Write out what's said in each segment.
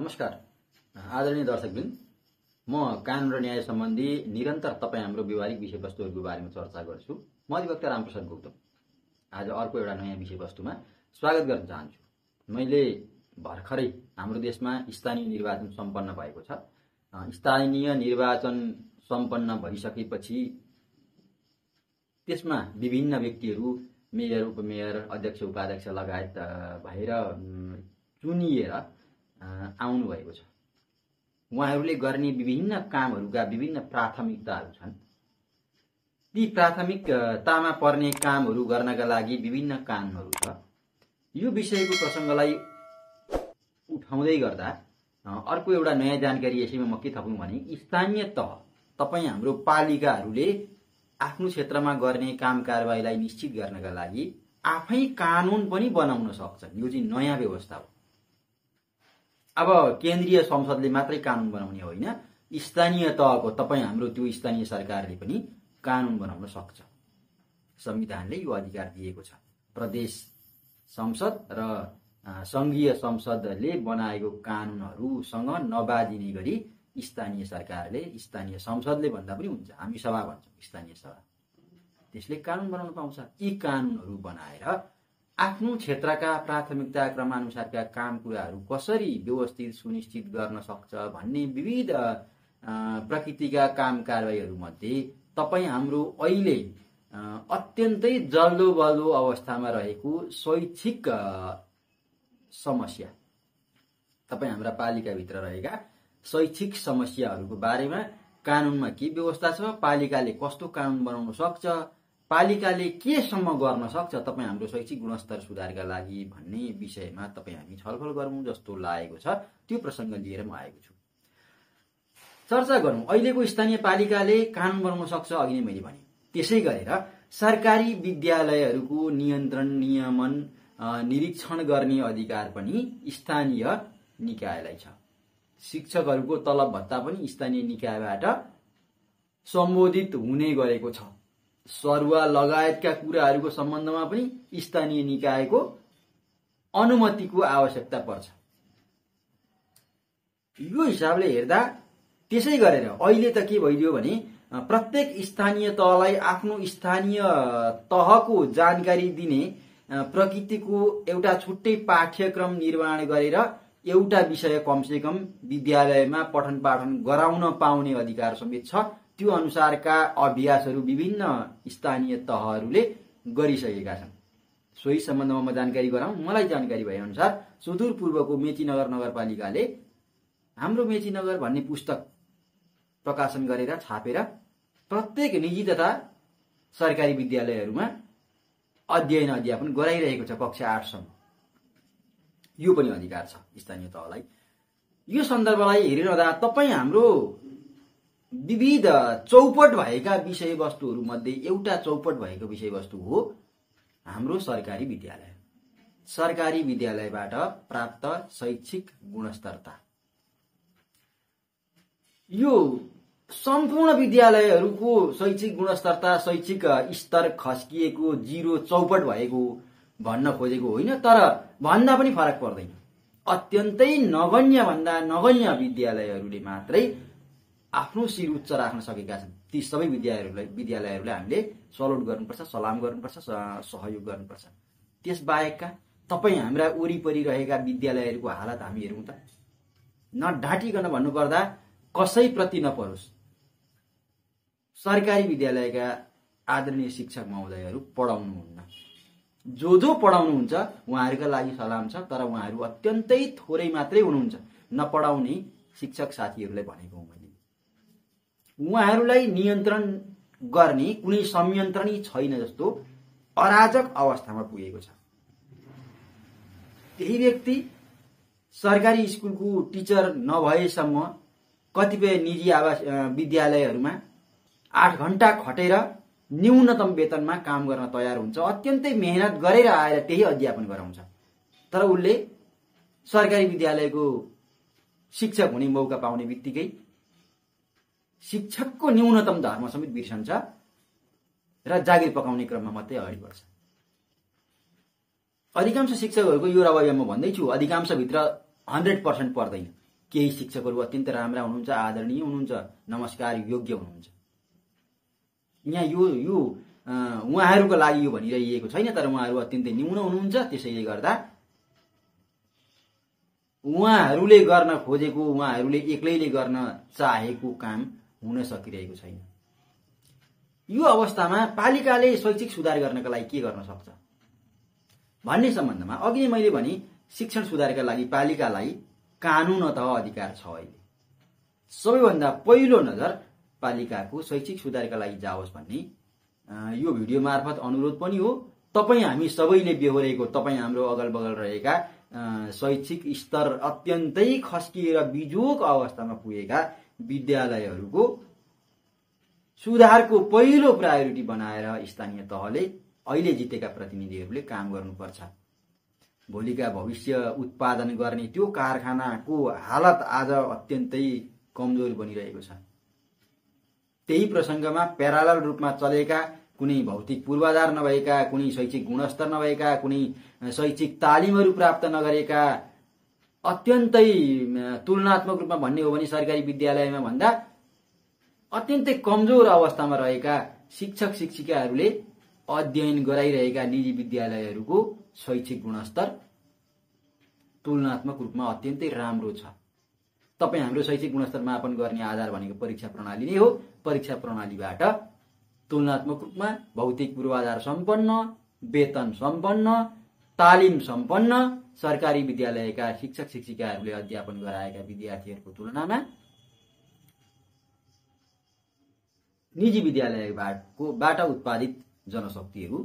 नमस्कार आदरणीय दर्शकबिन म कानुन र न्याय सम्बन्धी निरन्तर तपाईँ हाम्रो व्यवहारिक विषयवस्तुहरूको बारेमा चर्चा गर्छु म अधिवक्ता रामप्रसाद गौतम आज अर्को एउटा नयाँ विषयवस्तुमा स्वागत गर्न चाहन्छु मैले भर्खरै हाम्रो देशमा स्थानीय निर्वाचन सम्पन्न भएको छ स्थानीय निर्वाचन सम्पन्न भइसकेपछि त्यसमा विभिन्न व्यक्तिहरू मेयर उपमेयर अध्यक्ष उपाध्यक्ष लगायत भएर चुनिएर आउनुभएको छ उहाँहरूले गर्ने विभिन्न कामहरूका विभिन्न प्राथमिकताहरू छन् ती प्राथमिकतामा पर्ने कामहरू गर्नका लागि विभिन्न कामहरू छ यो विषयको प्रसङ्गलाई उठाउँदै गर्दा अर्को एउटा नयाँ जानकारी यसैमा म के थपौँ भने स्थानीय तह तपाईँ हाम्रो पालिकाहरूले आफ्नो क्षेत्रमा गर्ने काम कारवाहीलाई निश्चित गर्नका लागि आफै कानुन पनि बनाउन सक्छन् यो चाहिँ नयाँ व्यवस्था हो अब केन्द्रीय संसदले मात्रै कानुन बनाउने होइन स्थानीय तहको तपाईँ हाम्रो त्यो स्थानीय सरकारले पनि कानुन बनाउन सक्छ संविधानले यो अधिकार दिएको छ प्रदेश संसद र सङ्घीय संसदले बनाएको कानुनहरूसँग नबाजिने गरी स्थानीय सरकारले स्थानीय संसदले भन्दा पनि हुन्छ हामी सभा भन्छौँ स्थानीय सभा त्यसले कानुन बनाउन पाउँछ यी कानुनहरू बनाएर आफ्नो क्षेत्रका प्राथमिकता क्रमानुसारका काम कुराहरू कसरी व्यवस्थित सुनिश्चित गर्न सक्छ भन्ने विविध प्रकृतिका काम कारवाहीहरूमध्ये तपाईँ हाम्रो अहिले अत्यन्तै जल्दो बल्दो अवस्थामा रहेको शैक्षिक समस्या तपाईँ हाम्रा पालिकाभित्र रहेका शैक्षिक समस्याहरूको बारेमा कानुनमा के व्यवस्था छ पालिकाले कस्तो कानुन बनाउन सक्छ पालिकाले केसम्म गर्न सक्छ तपाईँ हाम्रो शैक्षिक गुणस्तर सुधारका लागि भन्ने विषयमा तपाईँ हामी छलफल गरौँ जस्तो लागेको छ त्यो प्रसङ्ग लिएर म आएको छु चर्चा गरौँ अहिलेको स्थानीय पालिकाले कानुन बनाउन सक्छ अघि नै मैले भने त्यसै गरेर सरकारी विद्यालयहरूको नियन्त्रण नियमन निरीक्षण गर्ने अधिकार पनि स्थानीय निकायलाई छ शिक्षकहरूको तलब भत्ता पनि स्थानीय निकायबाट सम्बोधित हुने गरेको छ सरुवा लगायतका कुराहरूको सम्बन्धमा पनि स्थानीय निकायको अनुमतिको आवश्यकता पर्छ यो हिसाबले हेर्दा त्यसै गरेर अहिले त के भइदियो भने प्रत्येक स्थानीय तहलाई आफ्नो स्थानीय तहको जानकारी दिने प्रकृतिको एउटा छुट्टै पाठ्यक्रम निर्माण गरेर एउटा विषय कमसे विद्यालयमा पठन पाठन गराउन पाउने अधिकार समेत छ त्यो अनुसारका अभ्यासहरू विभिन्न स्थानीय तहहरूले गरिसकेका छन् सोही सम्बन्धमा म जानकारी गराउँ मलाई जानकारी भएअनुसार सुदूर पूर्वको मेचीनगर नगरपालिकाले हाम्रो मेचीनगर भन्ने पुस्तक प्रकाशन गरेर छापेर प्रत्येक निजी तथा सरकारी विद्यालयहरूमा अध्ययन अध्यापन गराइरहेको छ कक्षा आठसम्म यो पनि अधिकार छ स्थानीय तहलाई यो सन्दर्भलाई हेरिरहँदा तपाईँ हाम्रो विविध चौपट भएका विषयवस्तुहरूमध्ये एउटा चौपट भएको विषयवस्तु हो हाम्रो सरकारी विद्यालय सरकारी विद्यालयबाट प्राप्त शैक्षिक गुणस्तरता यो सम्पूर्ण विद्यालयहरूको शैक्षिक गुणस्तरता शैक्षिक स्तर खस्किएको जिरो चौपट भएको भन्न खोजेको होइन तर भन्दा पनि फरक पर्दैन अत्यन्तै नगण्य भन्दा नगण्य विद्यालयहरूले मात्रै आफ्नो शिर उच्च राख्न सकेका छन् ती सबै विद्यालयहरूलाई विद्यालयहरूलाई हामीले सलोट गर्नुपर्छ सलाम गर्नुपर्छ सहयोग गर्नुपर्छ त्यसबाहेकका तपाईँ हाम्रा वरिपरि रहेका विद्यालयहरूको हालत हामी हेरौँ त न ढाँटिकन भन्नुपर्दा कसैप्रति नपरोस् सरकारी विद्यालयका आदरणीय शिक्षक महोदयहरू पढाउनुहुन्न जो जो पढाउनुहुन्छ उहाँहरूका लागि सलाम छ तर उहाँहरू अत्यन्तै थोरै मात्रै हुनुहुन्छ नपढाउने शिक्षक साथीहरूलाई भनेको उहाँहरूलाई नियन्त्रण गर्ने कुनै संयन्त्रणी छैन जस्तो अराजक अवस्थामा पुगेको छ त्यही व्यक्ति सरकारी स्कुलको टिचर नभएसम्म कतिपय निजी आवास विद्यालयहरूमा आठ घन्टा खटेर न्यूनतम वेतनमा काम गर्न तयार हुन्छ अत्यन्तै मेहनत गरेर आएर त्यही अध्यापन गराउँछ तर उसले सरकारी विद्यालयको शिक्षक हुने मौका पाउने बित्तिकै शिक्षकको न्यूनतम धर्म समेत बिर्सन्छ र जागिर पकाउने क्रममा मात्रै अगाडि बढ्छ अधिकांश शिक्षकहरूको यो रवैया म भन्दैछु अधिकांशभित्र हन्ड्रेड पर्सेन्ट पर्दैन केही शिक्षकहरू अत्यन्त राम्रा हुनुहुन्छ आदरणीय हुनुहुन्छ नमस्कार योग्य हुनुहुन्छ यहाँ यो यो उहाँहरूको लागि यो भनिरहेको छैन तर उहाँहरू अत्यन्तै न्यून हुनुहुन्छ त्यसैले गर्दा उहाँहरूले गर्न खोजेको उहाँहरूले एक्लैले गर्न चाहेको काम हुन सकिरहेको छैन यो अवस्थामा पालिकाले शैक्षिक सुधार गर्नका लागि के गर्न सक्छ भन्ने सम्बन्धमा अघि मैले भने शिक्षण सुधारका लागि पालिकालाई कानुन अथवा अधिकार छ अहिले सबैभन्दा पहिलो नजर पालिकाको शैक्षिक सुधारका लागि जाओस् भन्ने यो भिडियो मार्फत अनुरोध पनि हो तपाईँ हामी सबैले बेहोरेको तपाईँ हाम्रो अगल बगल रहेका शैक्षिक स्तर अत्यन्तै खस्किएर बिजोक अवस्थामा पुगेका विद्यालयहरूको सुधारको पहिलो प्रायोरिटी बनाएर स्थानीय तहले अहिले जितेका प्रतिनिधिहरूले काम गर्नुपर्छ भोलिका भविष्य उत्पादन गर्ने त्यो कारखानाको हालत आज अत्यन्तै कमजोर बनिरहेको छ त्यही प्रसङ्गमा प्यारालल रूपमा चलेका कुनै भौतिक पूर्वाधार नभएका कुनै शैक्षिक गुणस्तर नभएका कुनै शैक्षिक तालिमहरू प्राप्त नगरेका अत्यन्तै तुलनात्मक रूपमा भन्ने हो भने सरकारी विद्यालयमा भन्दा अत्यन्तै कमजोर अवस्थामा रहेका शिक्षक शिक्षिकाहरूले अध्ययन गराइरहेका निजी विद्यालयहरूको शैक्षिक गुणस्तर तुलनात्मक रूपमा अत्यन्तै राम्रो छ तपाईँ हाम्रो शैक्षिक गुणस्तर मापन गर्ने आधार भनेको परीक्षा प्रणाली नै हो परीक्षा प्रणालीबाट तुलनात्मक रूपमा भौतिक पूर्वाधार सम्पन्न वेतन सम्पन्न तालिम सम्पन्न सरकारी विद्यालयका शिक्षक शिक्षिकाहरूले अध्यापन गराएका विद्यार्थीहरूको तुलनामा निजी विद्यालयको बाट उत्पादित जनशक्तिहरू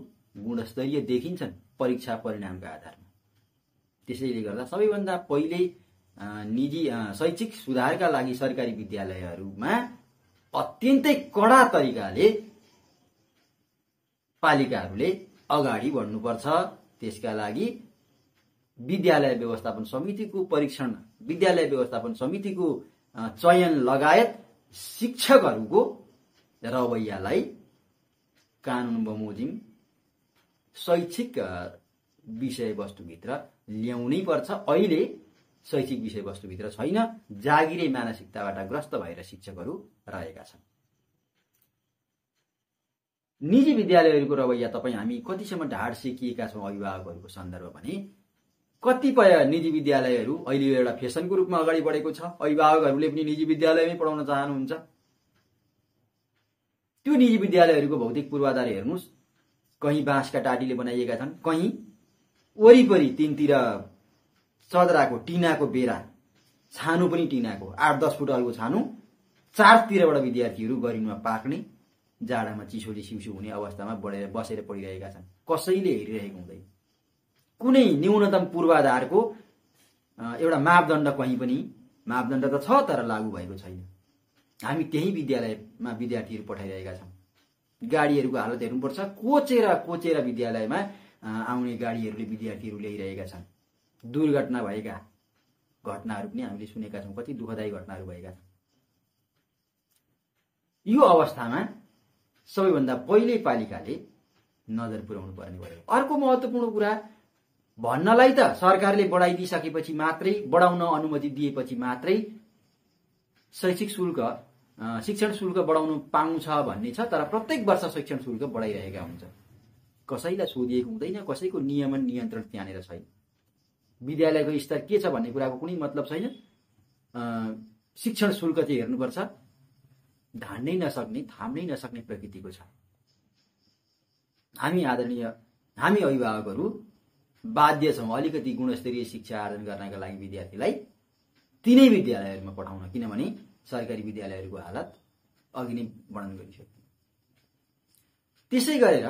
गुणस्तरीय देखिन्छन् परीक्षा परिणामका आधारमा त्यसैले गर्दा सबैभन्दा पहिले निजी शैक्षिक सुधारका लागि सरकारी विद्यालयहरूमा अत्यन्तै कडा तरिकाले पालिकाहरूले अगाडि बढ्नुपर्छ त्यसका लागि विद्यालय व्यवस्थापन समितिको परीक्षण विद्यालय व्यवस्थापन समितिको चयन लगायत शिक्षकहरूको रवैयालाई कानुन बमोजिम शैक्षिक विषयवस्तुभित्र ल्याउनै पर्छ अहिले शैक्षिक विषयवस्तुभित्र छैन जागिरे मानसिकताबाट ग्रस्त भएर शिक्षकहरू रहेका छन् निजी विद्यालयहरूको रवैया तपाईँ हामी कतिसम्म ढाड सिकिएका छौँ अभिभावकहरूको सन्दर्भ भने कतिपय निजी विद्यालयहरू अहिले यो एउटा फेसनको रूपमा अगाडि बढेको छ अभिभावकहरूले पनि निजी विद्यालयमै पढाउन चाहनुहुन्छ त्यो निजी विद्यालयहरूको भौतिक पूर्वाधार हेर्नुहोस् कहीँ बाँसका टाटीले बनाइएका छन् कहीँ वरिपरि तिनतिर चदराको टिनाको बेरा छानु पनि टिनाको आठ दस फुट अल्को छानु चारतिरबाट विद्यार्थीहरू गरिनुमा पाक्ने जाडामा चिसोले सिउसिउ हुने अवस्थामा बढेर बसेर पढिरहेका छन् कसैले हेरिरहेको हुँदैन कुनै न्यूनतम पूर्वाधारको एउटा मापदण्ड कहीँ पनि मापदण्ड त छ तर लागू भएको छैन हामी त्यही विद्यालयमा विद्यार्थीहरू पठाइरहेका छौँ गाडीहरूको हालत हेर्नुपर्छ कोचेर कोचेर विद्यालयमा आउने गाडीहरूले विद्यार्थीहरू ल्याइरहेका छन् दुर्घटना भएका घटनाहरू पनि हामीले सुनेका छौँ कति दुःखदायी घटनाहरू भएका छन् यो अवस्थामा सबैभन्दा पहिल्यै पालिकाले नजर पुर्याउनु पर्ने भयो अर्को महत्त्वपूर्ण कुरा भन्नलाई त सरकारले बढाइदिइसकेपछि मात्रै बढाउन अनुमति दिएपछि मात्रै शैक्षिक शुल्क शिक्षण शुल्क बढाउनु पाउँछ भन्ने छ तर प्रत्येक वर्ष शिक्षण शुल्क बढाइरहेका हुन्छ कसैलाई सोधिएको हुँदैन कसैको नियमन नियन्त्रण त्यहाँनिर छैन विद्यालयको स्तर के छ भन्ने कुराको कुनै मतलब छैन शिक्षण शुल्क चाहिँ हेर्नुपर्छ धान्नै नसक्ने थाम्नै नसक्ने प्रकृतिको छ हामी आदरणीय हामी अभिभावकहरू बाध्य छौँ अलिकति गुणस्तरीय शिक्षा आर्जन गर्नका लागि विद्यार्थीलाई तिनै विद्यालयहरूमा पठाउन किनभने सरकारी विद्यालयहरूको हालत अघि नै वर्णन गरिसक्यो त्यसै गरेर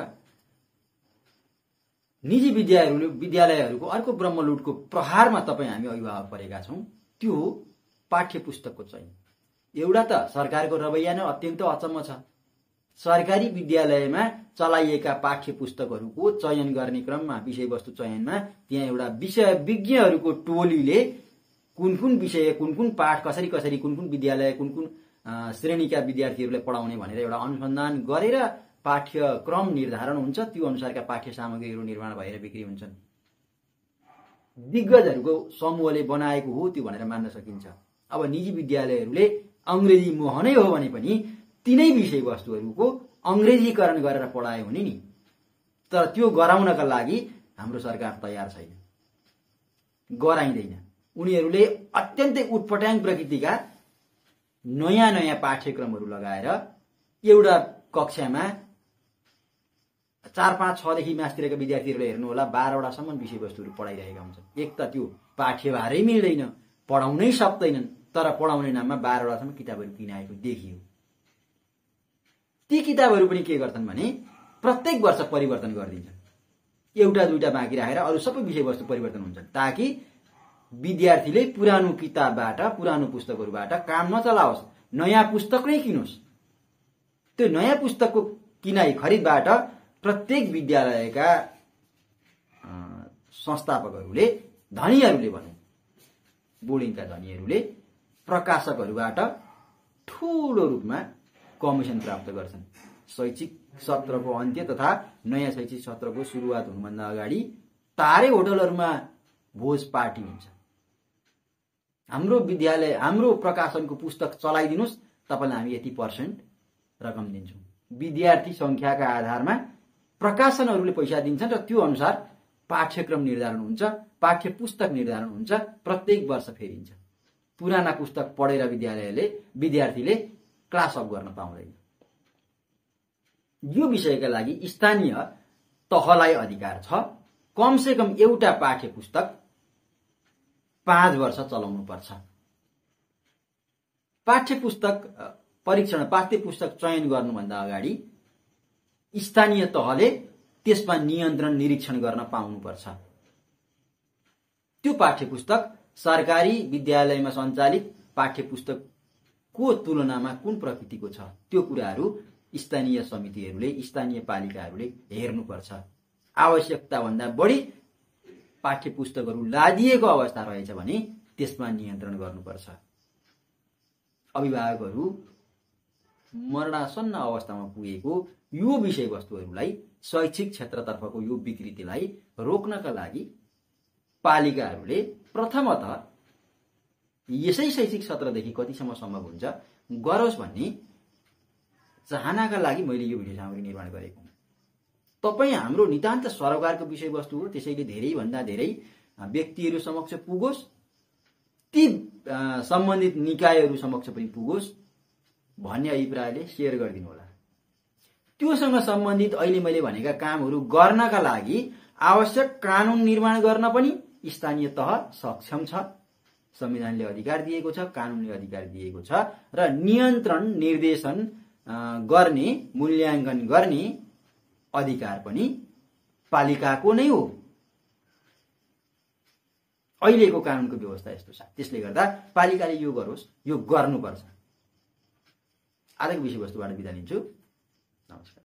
निजी विद्यालयहरू विद्यालयहरूको अर्को ब्रह्मलुटको प्रहारमा तपाईँ हामी अभिभावक परेका छौँ त्यो हो पाठ्य पुस्तकको चयन एउटा त सरकारको रवैया नै अत्यन्त अचम्म छ सरकारी विद्यालयमा चलाइएका पाठ्य पुस्तकहरूको चयन गर्ने क्रममा विषयवस्तु चयनमा त्यहाँ एउटा विषय विज्ञहरूको टोलीले कुन कुन विषय कुन कुन पाठ कसरी कसरी कुन कुन विद्यालय कुन कुन श्रेणीका विद्यार्थीहरूलाई पढाउने भनेर एउटा अनुसन्धान गरेर पाठ्यक्रम निर्धारण हुन्छ त्यो अनुसारका पाठ्य सामग्रीहरू निर्माण भएर बिक्री हुन्छन् दिग्गजहरूको समूहले बनाएको हो त्यो भनेर मान्न सकिन्छ अब निजी विद्यालयहरूले अङ्ग्रेजी मोहनै हो भने पनि तिनै विषयवस्तुहरूको अङ्ग्रेजीकरण गरेर पढायो भने नि तर त्यो गराउनका लागि हाम्रो सरकार तयार छैन गराइँदैन उनीहरूले अत्यन्तै उत्पट्याङ प्रकृतिका नयाँ नयाँ पाठ्यक्रमहरू लगाएर एउटा कक्षामा चार पाँच छदेखि मासतिरका विद्यार्थीहरूले हेर्नु होला बाह्रवटासम्म विषयवस्तुहरू पढाइरहेका हुन्छन् एक त त्यो पाठ्यभारै मिल्दैन पढाउनै सक्दैनन् तर पढाउने नाममा बाह्रवटासम्म किताबहरू किनाएको देखियो ती किताबहरू पनि के गर्छन् भने प्रत्येक वर्ष परिवर्तन गरिदिन्छन् एउटा दुईवटा बाँकी राखेर अरू सबै विषयवस्तु परिवर्तन हुन्छन् ताकि विद्यार्थीले पुरानो किताबबाट पुरानो पुस्तकहरूबाट काम नचलाओस् नयाँ पुस्तक नै किनोस् त्यो नयाँ पुस्तकको किनाइ खरिदबाट प्रत्येक विद्यालयका संस्थापकहरूले धनीहरूले भनौँ बोर्डिङका धनीहरूले प्रकाशकहरूबाट ठुलो रूपमा कमिसन प्राप्त गर्छन् शैक्षिक सत्रको अन्त्य तथा नयाँ शैक्षिक सत्रको सुरुवात हुनुभन्दा अगाडि तारे होटलहरूमा भोज पार्टी हुन्छ हाम्रो विद्यालय हाम्रो प्रकाशनको पुस्तक चलाइदिनुहोस् तपाईँलाई हामी यति पर्सेन्ट रकम दिन्छौँ विद्यार्थी सङ्ख्याका आधारमा प्रकाशनहरूले पैसा दिन्छन् र त्यो अनुसार पाठ्यक्रम निर्धारण हुन्छ पाठ्य पुस्तक निर्धारण हुन्छ प्रत्येक वर्ष फेरिन्छ पुराना पुस्तक पढेर विद्यालयले विद्यार्थीले क्लास अप गर्न पाउँदैन यो विषयका लागि स्थानीय तहलाई अधिकार छ कमसे कम एउटा पाठ्य पुस्तक पाँच वर्ष चलाउनु पर्छ पाठ्य पुस्तक परीक्षण पाठ्य पुस्तक चयन गर्नुभन्दा अगाडि स्थानीय तहले त्यसमा नियन्त्रण निरीक्षण गर्न पाउनुपर्छ त्यो पाठ्य पुस्तक सरकारी विद्यालयमा सञ्चालित पाठ्य पुस्तकको तुलनामा कुन प्रकृतिको छ त्यो कुराहरू स्थानीय समितिहरूले स्थानीय पालिकाहरूले हेर्नुपर्छ आवश्यकताभन्दा बढी पाठ्य पुस्तकहरू लादिएको अवस्था रहेछ भने त्यसमा नियन्त्रण गर्नुपर्छ अभिभावकहरू मरणासन्न अवस्थामा पुगेको यो विषयवस्तुहरूलाई शैक्षिक क्षेत्रतर्फको यो विकृतिलाई रोक्नका लागि पालिकाहरूले प्रथमत यसै शैक्षिक सत्रदेखि कतिसम्म सम्भव हुन्छ गरोस् भन्ने चाहनाका लागि मैले यो भिडियो सामग्री निर्माण गरेको हुँ तपाईँ हाम्रो नितान्त सरोकारको विषयवस्तु हो त्यसैले धेरैभन्दा धेरै व्यक्तिहरू समक्ष पुगोस् ती सम्बन्धित निकायहरू समक्ष पनि पुगोस् भन्ने अभिप्रायले सेयर गरिदिनु होला त्योसँग सम्बन्धित अहिले मैले भनेका कामहरू गर्नका लागि आवश्यक कानुन निर्माण गर्न पनि स्थानीय तह सक्षम छ संविधानले अधिकार दिएको छ कानुनले अधिकार दिएको छ र नियन्त्रण निर्देशन गर्ने मूल्याङ्कन गर्ने अधिकार पनि पालिकाको नै हो अहिलेको कानुनको व्यवस्था यस्तो छ त्यसले गर्दा पालिकाले यो गरोस् यो गर्नुपर्छ आजको विषयवस्तुबाट बिदा लिन्छु नमस्कार